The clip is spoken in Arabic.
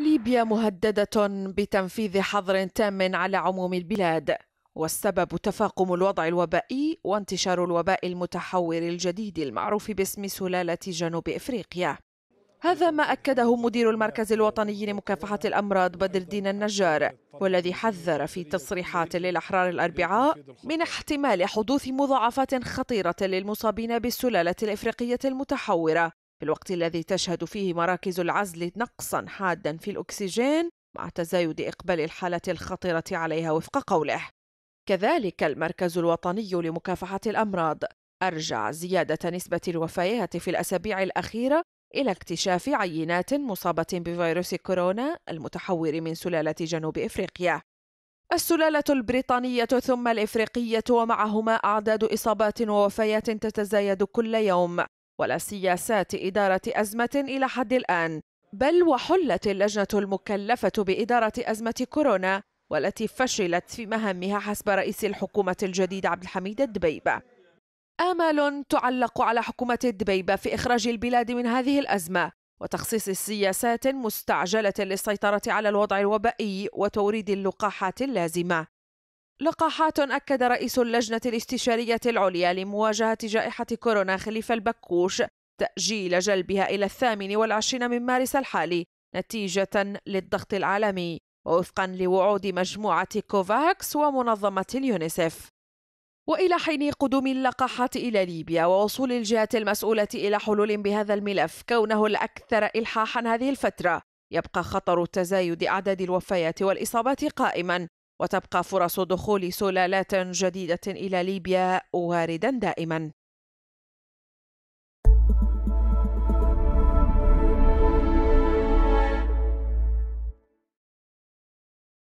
ليبيا مهددة بتنفيذ حظر تام على عموم البلاد والسبب تفاقم الوضع الوبائي وانتشار الوباء المتحور الجديد المعروف باسم سلالة جنوب إفريقيا هذا ما أكده مدير المركز الوطني لمكافحة الأمراض بدر الدين النجار والذي حذر في تصريحات للأحرار الأربعاء من احتمال حدوث مضاعفات خطيرة للمصابين بالسلالة الإفريقية المتحورة في الوقت الذي تشهد فيه مراكز العزل نقصا حادا في الأكسجين مع تزايد إقبال الحالة الخطرة عليها وفق قوله كذلك المركز الوطني لمكافحة الأمراض أرجع زيادة نسبة الوفيات في الأسابيع الأخيرة إلى اكتشاف عينات مصابة بفيروس كورونا المتحور من سلالة جنوب إفريقيا. السلالة البريطانية ثم الإفريقية ومعهما أعداد إصابات ووفيات تتزايد كل يوم ولا سياسات إدارة أزمة إلى حد الآن بل وحلت اللجنة المكلفة بإدارة أزمة كورونا والتي فشلت في مهامها حسب رئيس الحكومة الجديد عبد الحميد الدبيبة آمال تعلق على حكومة الدبيبة في إخراج البلاد من هذه الأزمة وتخصيص سياسات مستعجلة للسيطرة على الوضع الوبائي وتوريد اللقاحات اللازمة لقاحات أكد رئيس اللجنة الاستشارية العليا لمواجهة جائحة كورونا خليفة البكوش تأجيل جلبها إلى الثامن والعشرين من مارس الحالي نتيجة للضغط العالمي ووفقا لوعود مجموعة كوفاكس ومنظمة اليونيسف وإلى حين قدوم اللقاحات إلى ليبيا ووصول الجهات المسؤولة إلى حلول بهذا الملف كونه الأكثر إلحاحا هذه الفترة يبقى خطر تزايد أعداد الوفيات والإصابات قائما وتبقى فرص دخول سلالات جديدة إلى ليبيا واردا دائما